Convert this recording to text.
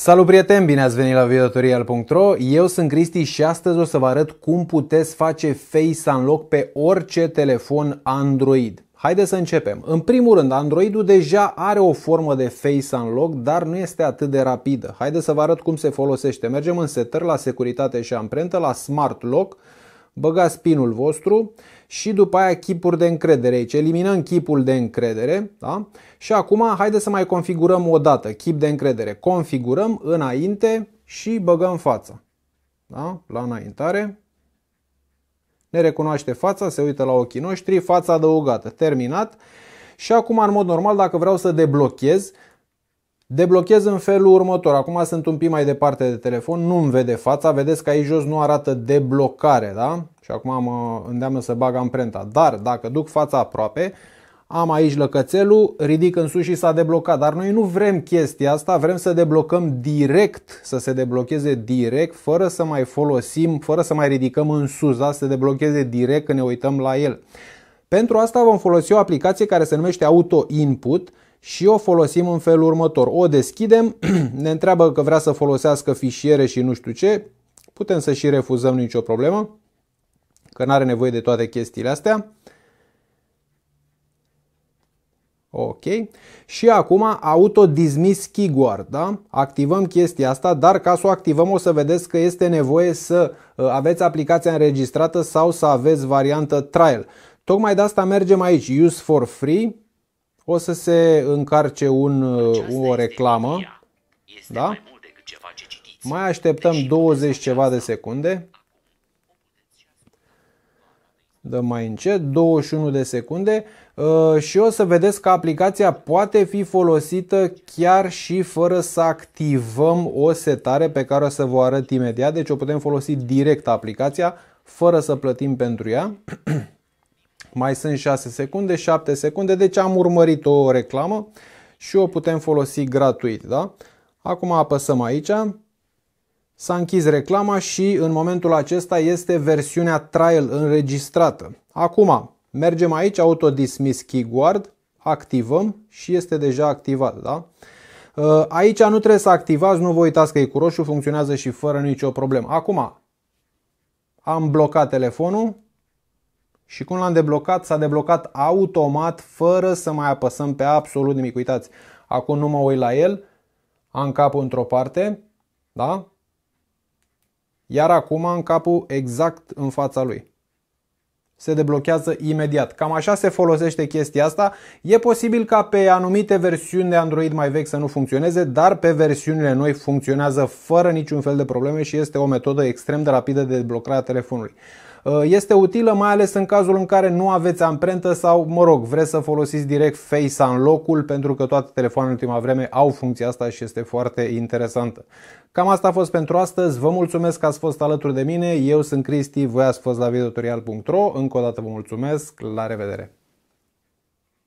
Salut prieteni, bine ați venit la videotutorial.ro Eu sunt Cristi și astăzi o să vă arăt cum puteți face Face Unlock pe orice telefon Android. Haideți să începem. În primul rând, Androidul deja are o formă de Face Unlock, dar nu este atât de rapidă. Haideți să vă arăt cum se folosește. Mergem în setări la securitate și amprentă, la Smart Lock băgați pinul vostru și după aia chipuri de încredere aici. Eliminăm chipul de încredere da? și acum haideți să mai configurăm o dată chip de încredere. Configurăm înainte și băgăm fața. Da? La înaintare. Ne recunoaște fața, se uită la ochii noștri, fața adăugată. Terminat. Și acum, în mod normal, dacă vreau să deblochez, Deblochez în felul următor. Acum sunt un pic mai departe de telefon, nu-mi vede fața. Vedeți că aici jos nu arată deblocare, da? Și acum mă îndeamnă să bag amprenta. Dar dacă duc fața aproape, am aici lăcățelul, ridic în sus și s-a deblocat. Dar noi nu vrem chestia asta, vrem să deblocăm direct, să se deblocheze direct, fără să mai folosim, fără să mai ridicăm în sus, da? să se deblocheze direct când ne uităm la el. Pentru asta vom folosi o aplicație care se numește Auto Input, și o folosim în felul următor. O deschidem, ne întreabă că vrea să folosească fișiere și nu știu ce, putem să și refuzăm nicio problemă, că nu are nevoie de toate chestiile astea. Ok. Și acum auto dismiss keyword, da? Activăm chestia asta, dar ca să o activăm o să vedeți că este nevoie să uh, aveți aplicația înregistrată sau să aveți variantă trial. Tocmai de asta mergem aici, use for free, o să se încarce un, o reclamă. Da? Mai așteptăm 20 deci, ceva de secunde. Dăm mai încet, 21 de secunde uh, și o să vedeți că aplicația poate fi folosită chiar și fără să activăm o setare pe care o să vă arăt imediat. Deci o putem folosi direct aplicația fără să plătim pentru ea. Mai sunt 6 secunde, 7 secunde, deci am urmărit o reclamă și o putem folosi gratuit. Da? Acum apăsăm aici, S-a închis reclama și în momentul acesta este versiunea trial înregistrată. Acum mergem aici, auto dismiss keyword, activăm și este deja activat. Da? Uh, aici nu trebuie să activați, nu vă uitați că e cu roșu, funcționează și fără nicio problemă. Acum am blocat telefonul, și cum l-am deblocat, s-a deblocat automat fără să mai apăsăm pe absolut nimic. Uitați, acum nu mă uit la el, am capul într-o parte, da? Iar acum am capul exact în fața lui se deblochează imediat. Cam așa se folosește chestia asta. E posibil ca pe anumite versiuni de Android mai vechi să nu funcționeze, dar pe versiunile noi funcționează fără niciun fel de probleme și este o metodă extrem de rapidă de deblocare a telefonului. Uh, este utilă mai ales în cazul în care nu aveți amprentă sau, mă rog, vreți să folosiți direct Face Unlock-ul pentru că toate telefoanele în ultima vreme au funcția asta și este foarte interesantă. Cam asta a fost pentru astăzi. Vă mulțumesc că ați fost alături de mine. Eu sunt Cristi, voi ați fost la videotorial.ro. Încă o dată vă mulțumesc. La revedere!